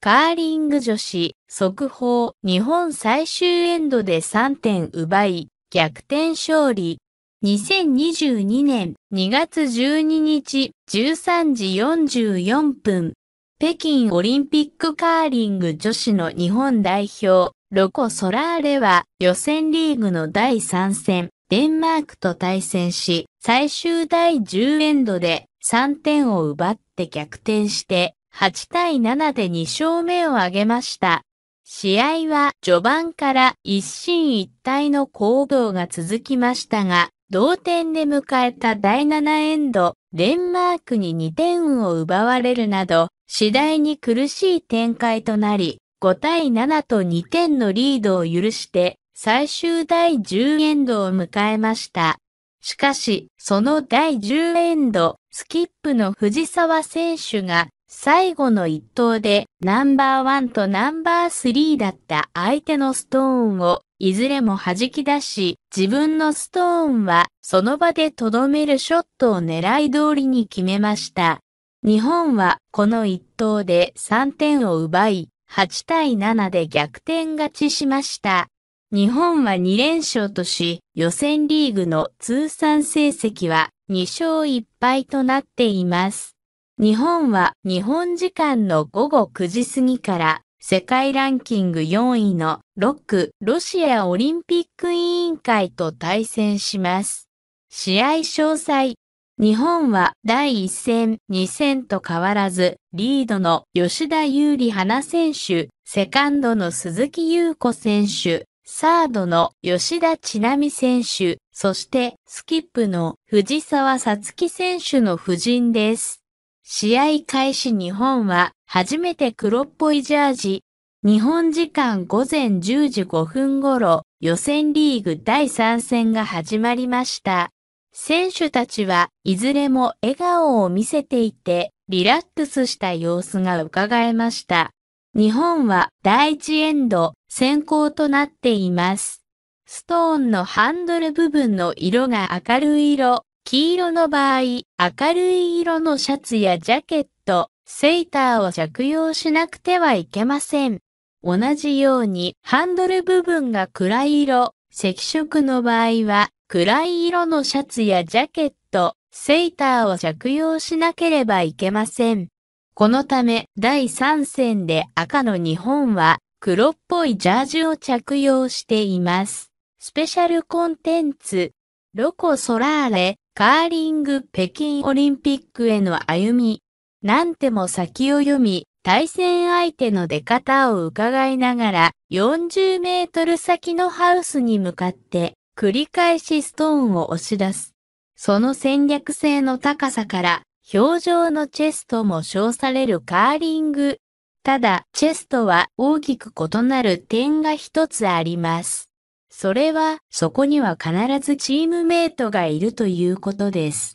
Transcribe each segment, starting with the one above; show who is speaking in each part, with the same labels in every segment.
Speaker 1: カーリング女子、速報、日本最終エンドで3点奪い、逆転勝利。2022年2月12日13時44分、北京オリンピックカーリング女子の日本代表、ロコ・ソラーレは予選リーグの第3戦、デンマークと対戦し、最終第10エンドで3点を奪って逆転して、8対7で2勝目を挙げました。試合は序盤から一進一退の攻防が続きましたが、同点で迎えた第7エンド、デンマークに2点を奪われるなど、次第に苦しい展開となり、5対7と2点のリードを許して、最終第10エンドを迎えました。しかし、その第10エンド、スキップの藤沢選手が最後の一投でナンバーワンとナンバースリーだった相手のストーンをいずれも弾き出し、自分のストーンはその場でとどめるショットを狙い通りに決めました。日本はこの一投で3点を奪い、8対7で逆転勝ちしました。日本は2連勝とし、予選リーグの通算成績は2勝1敗となっています。日本は日本時間の午後9時過ぎから世界ランキング4位の6ロシアオリンピック委員会と対戦します。試合詳細日本は第1戦、2戦と変わらず、リードの吉田優里花選手、セカンドの鈴木優子選手、サードの吉田千奈美選手、そしてスキップの藤沢さつき選手の布陣です。試合開始日本は初めて黒っぽいジャージ。日本時間午前10時5分頃、予選リーグ第3戦が始まりました。選手たちはいずれも笑顔を見せていて、リラックスした様子が伺えました。日本は第1エンド先行となっています。ストーンのハンドル部分の色が明るい色、黄色の場合、明るい色のシャツやジャケット、セーターを着用しなくてはいけません。同じように、ハンドル部分が暗い色、赤色の場合は、暗い色のシャツやジャケット、セーターを着用しなければいけません。このため、第3戦で赤の日本は、黒っぽいジャージを着用しています。スペシャルコンテンツ、ロコ・ソラーレ、カーリング北京オリンピックへの歩み、なんても先を読み、対戦相手の出方を伺いながら、40メートル先のハウスに向かって、繰り返しストーンを押し出す。その戦略性の高さから、表情のチェストも称されるカーリング。ただ、チェストは大きく異なる点が一つあります。それは、そこには必ずチームメイトがいるということです。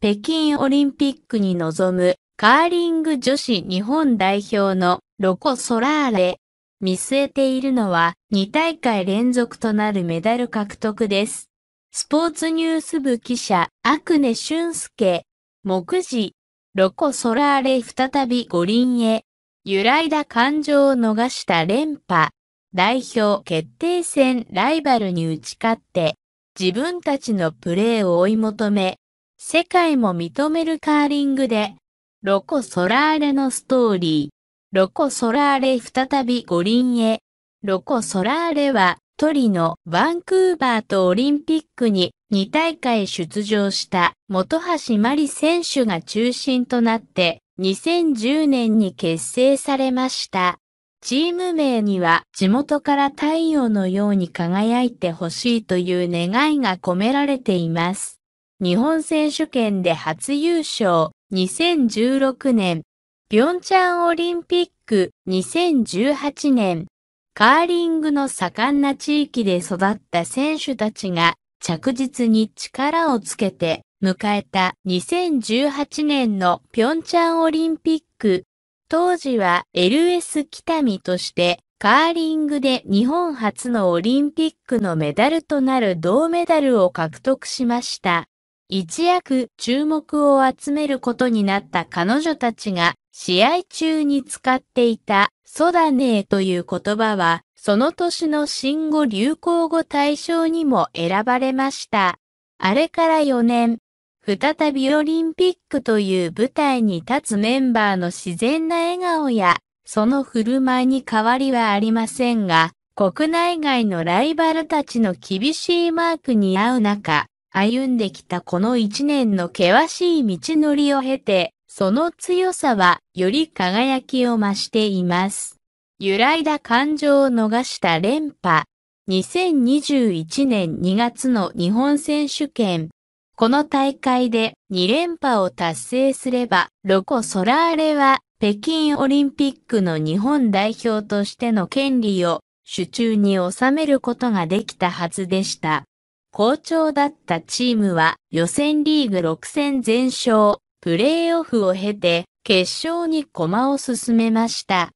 Speaker 1: 北京オリンピックに臨む、カーリング女子日本代表のロコ・ソラーレ。見据えているのは、2大会連続となるメダル獲得です。スポーツニュース部記者、アクネ俊介。目次、ロコ・ソラーレ再び五輪へ。揺らいだ感情を逃した連覇。代表決定戦ライバルに打ち勝って、自分たちのプレーを追い求め、世界も認めるカーリングで、ロコ・ソラーレのストーリー、ロコ・ソラーレ再び五輪へ、ロコ・ソラーレはトリノ、バンクーバーとオリンピックに2大会出場した本橋マリ選手が中心となって2010年に結成されました。チーム名には地元から太陽のように輝いてほしいという願いが込められています。日本選手権で初優勝2016年、ピョンチャンオリンピック2018年、カーリングの盛んな地域で育った選手たちが着実に力をつけて迎えた2018年のピョンチャンオリンピック当時は LS 北見としてカーリングで日本初のオリンピックのメダルとなる銅メダルを獲得しました。一躍注目を集めることになった彼女たちが試合中に使っていたソダネーという言葉はその年の新語流行語大賞にも選ばれました。あれから4年、再びオリンピックという舞台に立つメンバーの自然な笑顔や、その振る舞いに変わりはありませんが、国内外のライバルたちの厳しいマークに合う中、歩んできたこの一年の険しい道のりを経て、その強さはより輝きを増しています。揺らいだ感情を逃した連覇。2021年2月の日本選手権この大会で2連覇を達成すれば、ロコ・ソラーレは北京オリンピックの日本代表としての権利を手中に収めることができたはずでした。好調だったチームは予選リーグ6戦全勝、プレーオフを経て決勝に駒を進めました。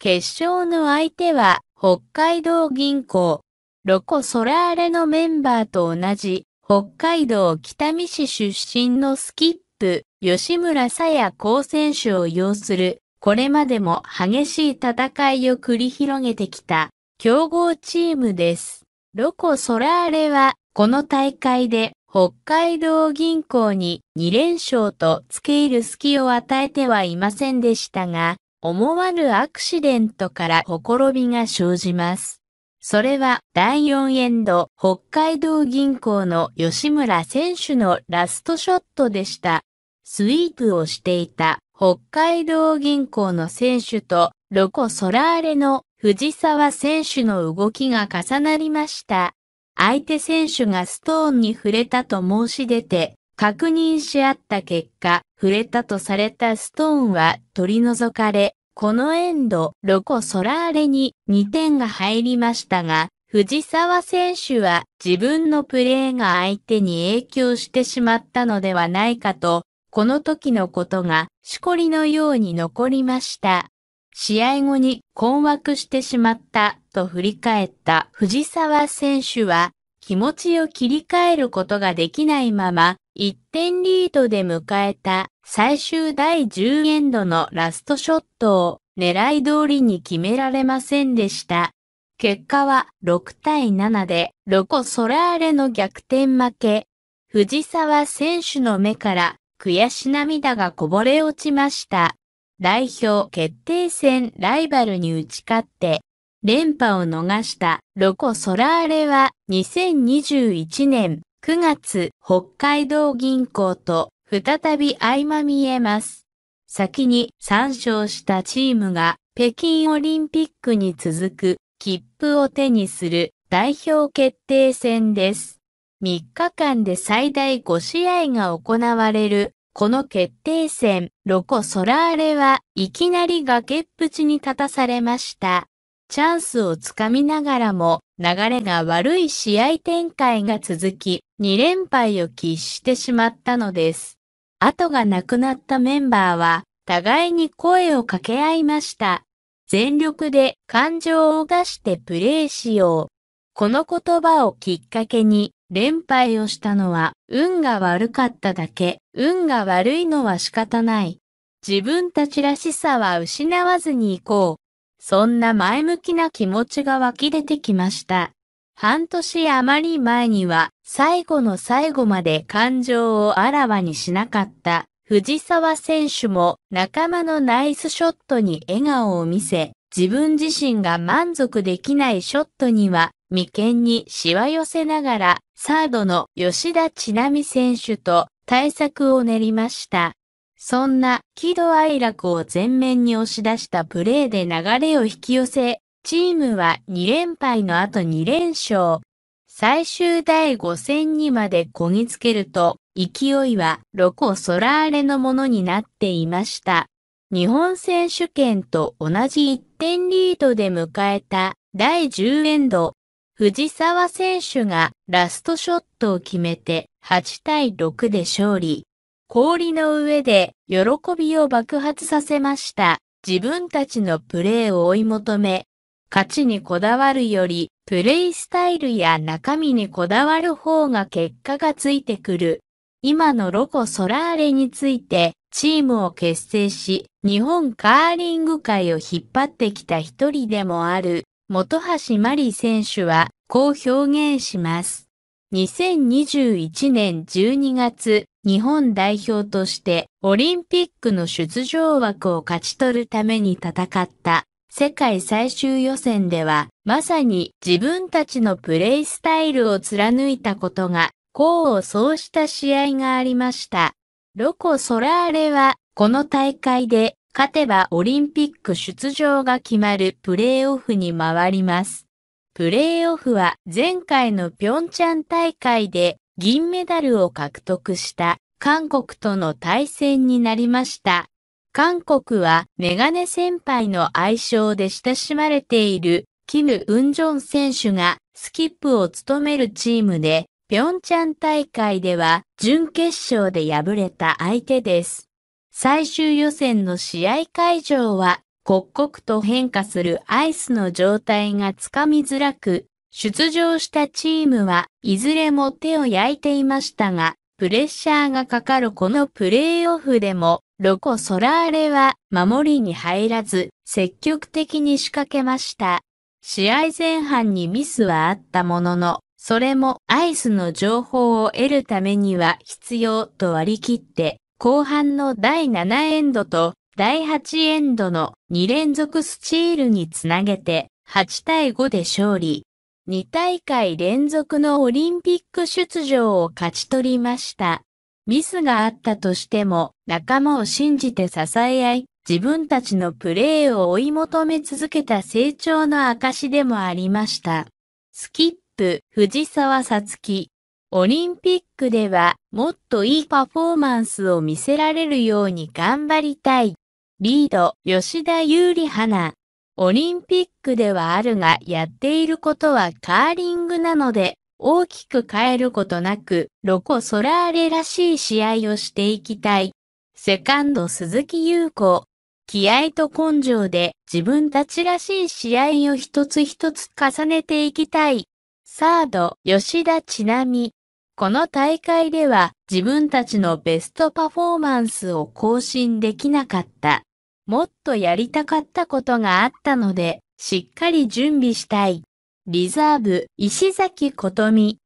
Speaker 1: 決勝の相手は北海道銀行、ロコ・ソラーレのメンバーと同じ北海道北見市出身のスキップ、吉村沙也高選手を擁する、これまでも激しい戦いを繰り広げてきた、強豪チームです。ロコ・ソラーレは、この大会で、北海道銀行に2連勝と付け入る隙を与えてはいませんでしたが、思わぬアクシデントからほころびが生じます。それは第4エンド北海道銀行の吉村選手のラストショットでした。スイープをしていた北海道銀行の選手とロコ・ソラーレの藤沢選手の動きが重なりました。相手選手がストーンに触れたと申し出て、確認し合った結果、触れたとされたストーンは取り除かれ、このエンド、ロコ・ソラーレに2点が入りましたが、藤沢選手は自分のプレーが相手に影響してしまったのではないかと、この時のことがしこりのように残りました。試合後に困惑してしまったと振り返った藤沢選手は気持ちを切り替えることができないまま1点リードで迎えた最終第10エンドのラストショットを狙い通りに決められませんでした。結果は6対7でロコ・ソラーレの逆転負け。藤沢選手の目から悔し涙がこぼれ落ちました。代表決定戦ライバルに打ち勝って連覇を逃したロコ・ソラーレは2021年9月北海道銀行と再び合間見えます。先に参照したチームが北京オリンピックに続く切符を手にする代表決定戦です。3日間で最大5試合が行われるこの決定戦、ロコ・ソラーレはいきなり崖っぷちに立たされました。チャンスをつかみながらも流れが悪い試合展開が続き、2連敗を喫してしまったのです。後がなくなったメンバーは、互いに声を掛け合いました。全力で感情を出してプレーしよう。この言葉をきっかけに、連敗をしたのは運が悪かっただけ、運が悪いのは仕方ない。自分たちらしさは失わずに行こう。そんな前向きな気持ちが湧き出てきました。半年余り前には最後の最後まで感情をあらわにしなかった藤沢選手も仲間のナイスショットに笑顔を見せ、自分自身が満足できないショットには眉間にしわ寄せながら、サードの吉田千奈美選手と対策を練りました。そんな喜怒哀楽を前面に押し出したプレーで流れを引き寄せ、チームは2連敗の後2連勝。最終第5戦にまでこぎつけると、勢いはロコ・ソラーレのものになっていました。日本選手権と同じ1点リードで迎えた第10エンド。藤沢選手がラストショットを決めて8対6で勝利。氷の上で喜びを爆発させました。自分たちのプレーを追い求め、勝ちにこだわるより、プレイスタイルや中身にこだわる方が結果がついてくる。今のロコ・ソラーレについて、チームを結成し、日本カーリング界を引っ張ってきた一人でもある、本橋真理選手は、こう表現します。2021年12月、日本代表として、オリンピックの出場枠を勝ち取るために戦った、世界最終予選では、まさに自分たちのプレイスタイルを貫いたことが、功を奏した試合がありました。ロコ・ソラーレは、この大会で、勝てばオリンピック出場が決まるプレーオフに回ります。プレーオフは前回の平昌大会で銀メダルを獲得した韓国との対戦になりました。韓国はメガネ先輩の愛称で親しまれているキム・ウンジョン選手がスキップを務めるチームで、ピョンチャン大会では準決勝で敗れた相手です。最終予選の試合会場は刻々と変化するアイスの状態がつかみづらく、出場したチームはいずれも手を焼いていましたが、プレッシャーがかかるこのプレーオフでもロコ・ソラーレは守りに入らず積極的に仕掛けました。試合前半にミスはあったものの、それもアイスの情報を得るためには必要と割り切って、後半の第7エンドと第8エンドの2連続スチールにつなげて8対5で勝利。2大会連続のオリンピック出場を勝ち取りました。ミスがあったとしても、仲間を信じて支え合い、自分たちのプレーを追い求め続けた成長の証でもありました。スキップ、藤沢さつき。オリンピックではもっといいパフォーマンスを見せられるように頑張りたい。リード、吉田優里花。オリンピックではあるがやっていることはカーリングなので大きく変えることなく、ロコ・ソラーレらしい試合をしていきたい。セカンド鈴木優子。気合と根性で自分たちらしい試合を一つ一つ重ねていきたい。サード、吉田ちなみ。この大会では自分たちのベストパフォーマンスを更新できなかった。もっとやりたかったことがあったので、しっかり準備したい。リザーブ、石崎琴美。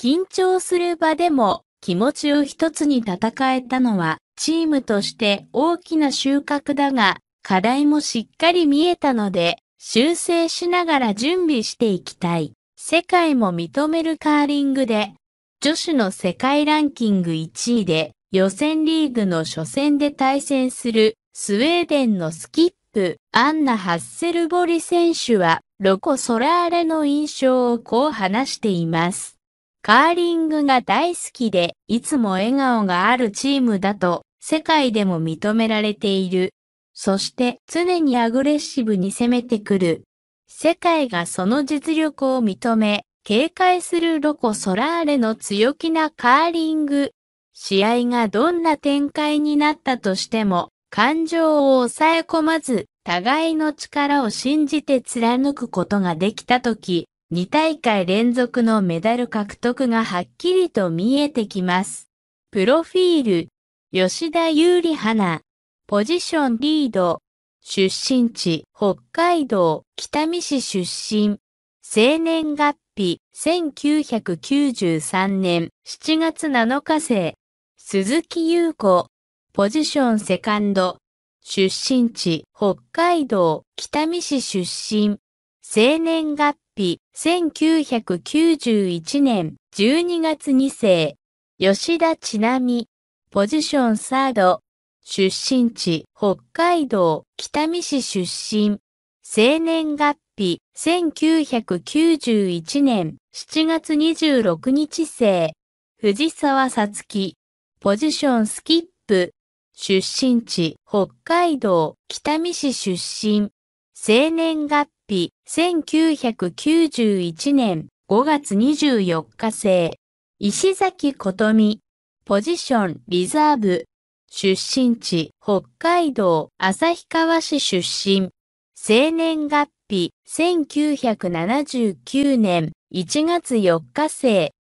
Speaker 1: 緊張する場でも気持ちを一つに戦えたのは、チームとして大きな収穫だが、課題もしっかり見えたので、修正しながら準備していきたい。世界も認めるカーリングで、女子の世界ランキング1位で、予選リーグの初戦で対戦するスウェーデンのスキップ、アンナ・ハッセルボリ選手は、ロコ・ソラーレの印象をこう話しています。カーリングが大好きで、いつも笑顔があるチームだと、世界でも認められている。そして常にアグレッシブに攻めてくる。世界がその実力を認め、警戒するロコ・ソラーレの強気なカーリング。試合がどんな展開になったとしても、感情を抑え込まず、互いの力を信じて貫くことができたとき、2大会連続のメダル獲得がはっきりと見えてきます。プロフィール、吉田優里花、ポジションリード、出身地、北海道北見市出身、生年月日、1993年7月7日生、鈴木優子、ポジションセカンド。出身地、北海道北見市出身。生年月日、1991年12月2世。吉田ちなみ。ポジションサード。出身地、北海道北見市出身。生年月日、1991年7月26日生。藤沢さつき。ポジションスキップ。出身地、北海道北見市出身。生年月日、1991年5月24日生。石崎琴美。ポジション、リザーブ。出身地、北海道旭川市出身。生年月日、1979年1月4日生。